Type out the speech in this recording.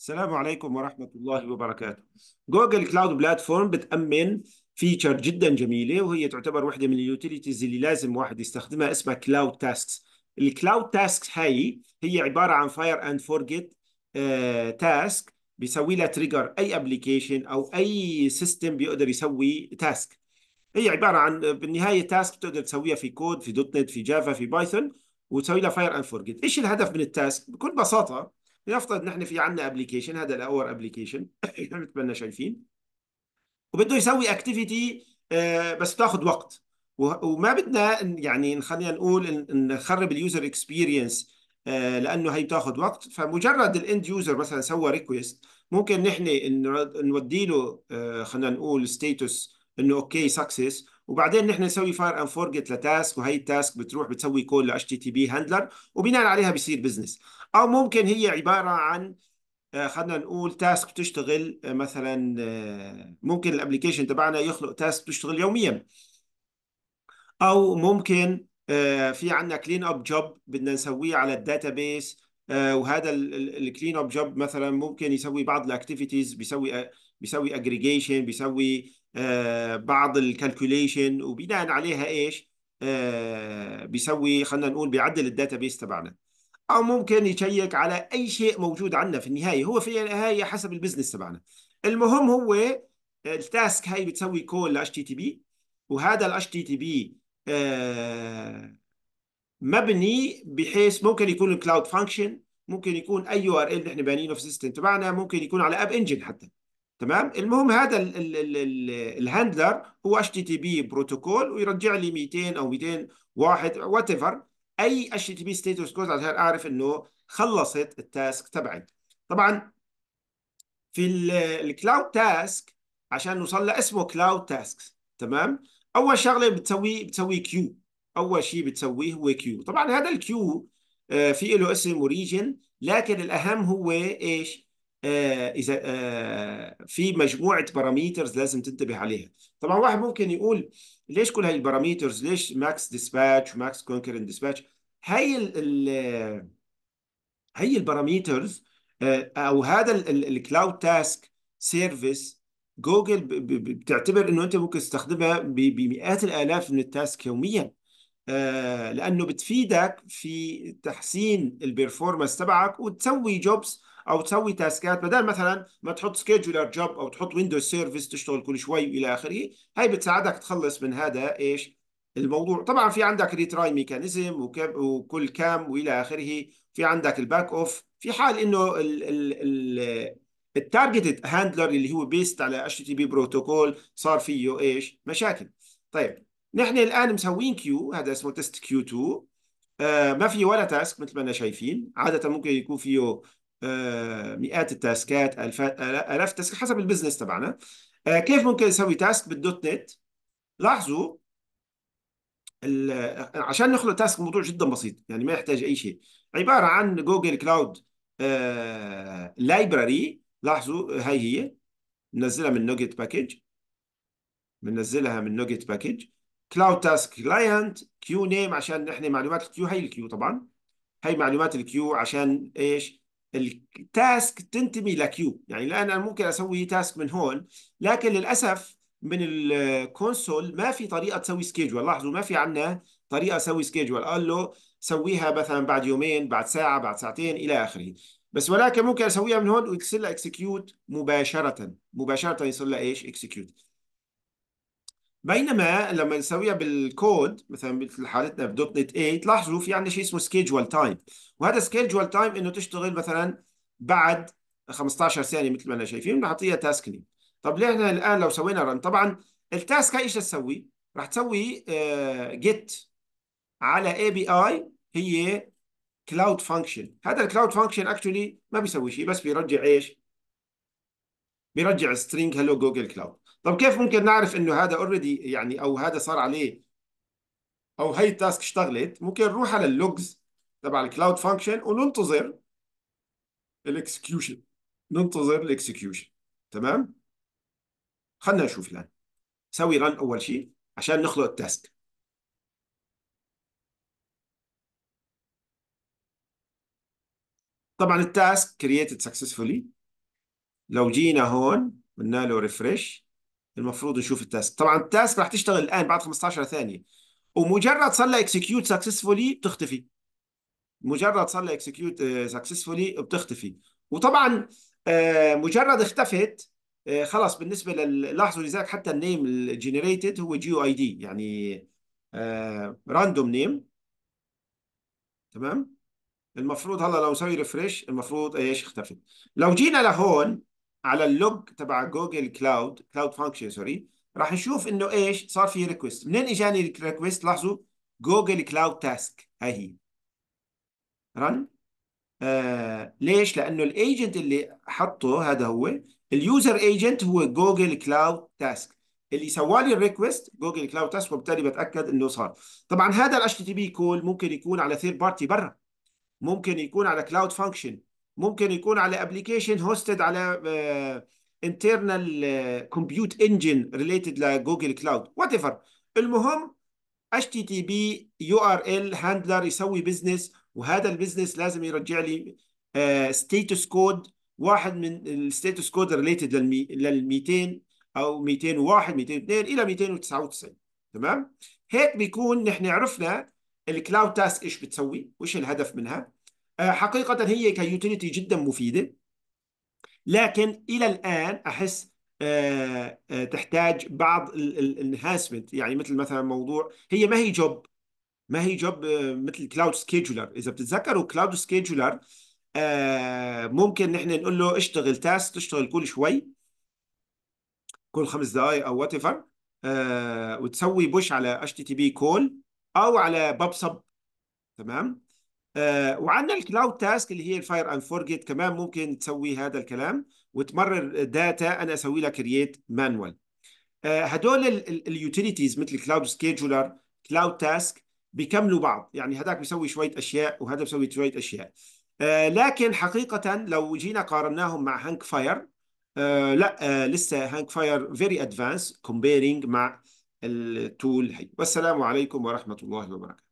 السلام عليكم ورحمة الله وبركاته جوجل كلاود بلاتفورم بتأمن فيتشر جدا جميلة وهي تعتبر واحدة من اليوتيليتيز اللي لازم واحد يستخدمها اسمها كلاود تاسكس الكلاود تاسكس هاي هي عبارة عن فاير اند فورجيت تاسك بيسوي لها تريجر اي ابلكيشن او اي سيستم بيقدر يسوي تاسك هي عبارة عن بالنهاية تاسك بتقدر تسويها في كود في دوت نت في جافا في بايثون وتسوي لها فاير اند فورجيت ايش الهدف من التاسك بكل بساطة لنفترض نحن في عندنا ابلكيشن هذا الاور ابلكيشن مثل ما شايفين وبده يسوي اكتيفيتي آه، بس بتاخذ وقت وما بدنا يعني خلينا نقول نخرب اليوزر اكسبيرينس آه، لانه هي بتاخذ وقت فمجرد الاند يوزر مثلا سوى ريكويست ممكن نحن نودي له آه، خلينا نقول ستيتس انه اوكي سكسس وبعدين نحن نسوي فاير اند فورجت لتاسك وهي التاسك بتروح بتسوي كول ل اتش تي تي بي هاندلر وبناء عليها بيصير بزنس او ممكن هي عباره عن آه، خلينا نقول تاسك بتشتغل آه، مثلا آه، ممكن الابلكيشن تبعنا يخلق تاسك بتشتغل يوميا او ممكن في عندنا كلين اب جوب بدنا نسويه على الداتا بيس وهذا الكلين اب جوب مثلا ممكن يسوي بعض الاكتيفيتيز بيسوي بيسوي اجريجيشن بيسوي آه، بعض الكالكوليشن وبناء عليها ايش آه، بيسوي خلينا نقول بيعدل الداتا بيس تبعنا او ممكن يشيك على اي شيء موجود عندنا في النهايه هو في النهايه حسب البزنس تبعنا المهم هو التاسك هاي بتسوي كول ل تي تي بي وهذا الاتش تي بي مبني بحيث ممكن يكون الكلاود فانكشن ممكن يكون اي يو ار ال نحن بانينه في السيستم تبعنا ممكن يكون على اب انجن حتى تمام المهم هذا ال الهاندلر هو اتش تي تي بي بروتوكول ويرجع لي 200 او 201 وات ايفر اي اتش تي تي بي ستيتس كود عشان اعرف انه خلصت التاسك تبعي طبعا في الكلاود تاسك عشان نوصل له اسمه كلاود تاسكس تمام اول شغله بتسويه بتسوي كيو اول شيء بتسويه هو كيو طبعا هذا الكيو آه، في له اسم وريجن لكن الاهم هو ايش آه، اذا آه، في مجموعه باراميترز لازم تنتبه عليها طبعا واحد ممكن يقول ليش كل هاي الباراميترز ليش ماكس ديسباتش وماكس كونكرنت ديسباتش هاي ال هي الباراميترز آه، او هذا الكلاود تاسك سيرفيس جوجل بتعتبر انه انت ممكن تستخدمها بمئات الالاف من التاسك يوميا لانه بتفيدك في تحسين البرفورمانس تبعك وتسوي جوبز او تسوي تاسكات بدل مثلا ما تحط سكيدجولر جوب او تحط ويندوز سيرفيس تشتغل كل شوي والى اخره هاي بتساعدك تخلص من هذا ايش الموضوع طبعا في عندك ريتراي ميكانيزم وكل كام والى اخره في عندك الباك اوف في حال انه التارجتد هاندلر اللي هو بيست على اتش تي بي بروتوكول صار فيه ايش مشاكل طيب نحن الان مسوين كيو هذا اسمه تيست كيو 2 آه ما في ولا تاسك مثل ما انا شايفين عاده ممكن يكون فيه آه، مئات التاسكات الف الاف تاسك حسب البزنس تبعنا آه، كيف ممكن نسوي تاسك بالدوت نت لاحظوا عشان نخلق تاسك موضوع جدا بسيط يعني ما يحتاج اي شيء عباره عن جوجل كلاود لايبراري لاحظوا هاي هي ننزلها من نوجت باكج بنزلها من نوجت باكج كلاود تاسك كلاينت كيو نيم عشان نحن معلومات الكيو هي الكيو طبعا هي معلومات الكيو عشان ايش التاسك تنتمي لكيو يعني الآن أنا ممكن أسوي تاسك من هون لكن للأسف من الكونسول ما في طريقة تسوي سكيدجول لاحظوا ما في عندنا طريقة أسوي سكيدجول قال له سويها مثلا بعد يومين بعد ساعة بعد ساعتين إلى آخره بس ولكن ممكن أسويها من هون ويصير لها اكسكيوت مباشرة مباشرة يصير لها إيش اكسكيوت بينما لما نسويها بالكود مثلا مثل حالتنا بدوت نت 8 تلاحظوا في عندنا شيء اسمه سكيدجوال تايم وهذا سكيدجوال تايم انه تشتغل مثلا بعد 15 ثانيه مثل ما احنا شايفين بنعطيها تاسك نيم طب ليه احنا الان لو سوينا رن طبعا التاسك هاي ايش تسوي؟ راح تسوي جيت آه، uh, على اي بي اي هي كلاود فانكشن هذا الكلاود فانكشن اكشولي ما بيسوي شيء بس بيرجع ايش؟ بيرجع سترينج هلو جوجل كلاود طب كيف ممكن نعرف انه هذا اوريدي يعني او هذا صار عليه او هي التاسك اشتغلت ممكن نروح على اللوجز تبع الكلاود فانكشن وننتظر الاكسكيوشن ننتظر الاكسكيوشن تمام خلينا نشوف الان سوي رن اول شيء عشان نخلق التاسك طبعا التاسك كرييتد سكسسفولي لو جينا هون قلنا له ريفرش المفروض نشوف التاسك طبعا التاسك راح تشتغل الان بعد 15 ثانيه ومجرد صار لها اكسكيوت سكسسفولي بتختفي مجرد صار لها اكسكيوت سكسسفولي بتختفي وطبعا آه، مجرد اختفت آه، خلاص بالنسبه لاحظوا لذلك حتى النيم الجنريتد هو او اي دي يعني راندوم آه، نيم تمام المفروض هلا لو نسوي ريفرش المفروض ايش اختفت لو جينا لهون على اللوج تبع جوجل كلاود كلاود فانكشن سوري راح نشوف انه ايش صار في ريكوست منين اجاني الريكوست لاحظوا جوجل كلاود تاسك هاي هي رن آه ليش لانه الايجنت اللي حطه هذا هو اليوزر ايجنت هو جوجل كلاود تاسك اللي سوى لي الريكوست جوجل كلاود تاسك وبالتالي بتاكد انه صار طبعا هذا الاتش تي بي كول ممكن يكون على ثير بارتي برا ممكن يكون على كلاود فانكشن ممكن يكون على ابلكيشن هوستد على انترنال كومبيوت انجن ريليتد لجوجل كلاود وات ايفر المهم اتش تي تي بي يو ار ال هاندلر يسوي بزنس وهذا البزنس لازم يرجع لي ستيتس آه، كود واحد من الستيتس كود ريليتد لل 200 او 201 202 الى 299 تمام هيك بيكون نحن عرفنا الكلاود تاسك ايش بتسوي وايش الهدف منها آه، حقيقة هي كيوتيليتي جدا مفيدة لكن إلى الآن أحس آه، آه، تحتاج بعض الانهاسمنت يعني مثل مثلا موضوع هي ما هي جوب ما هي جوب مثل كلاود سكيدجولر إذا بتتذكروا كلاود سكيدجولر ممكن نحن نقول له اشتغل تاسك تشتغل كل شوي كل خمس دقائق أو وات ايفر وتسوي بوش على اتش تي تي بي كول أو على باب سب تمام آه، وعندنا الكلاود تاسك اللي هي الفاير اند فورجيت كمان ممكن تسوي هذا الكلام وتمرر داتا انا اسوي لها كرييت مانوال هدول اليوتيليتيز مثل كلاود سكيدجولر كلاود تاسك بيكملوا بعض يعني هذاك بيسوي شويه اشياء وهذا بيسوي شويه اشياء آه، لكن حقيقه لو جينا قارناهم مع هانك آه، فاير لا لسه هانك فاير فيري ادفانس كومبيرينج مع التول هي والسلام عليكم ورحمه الله وبركاته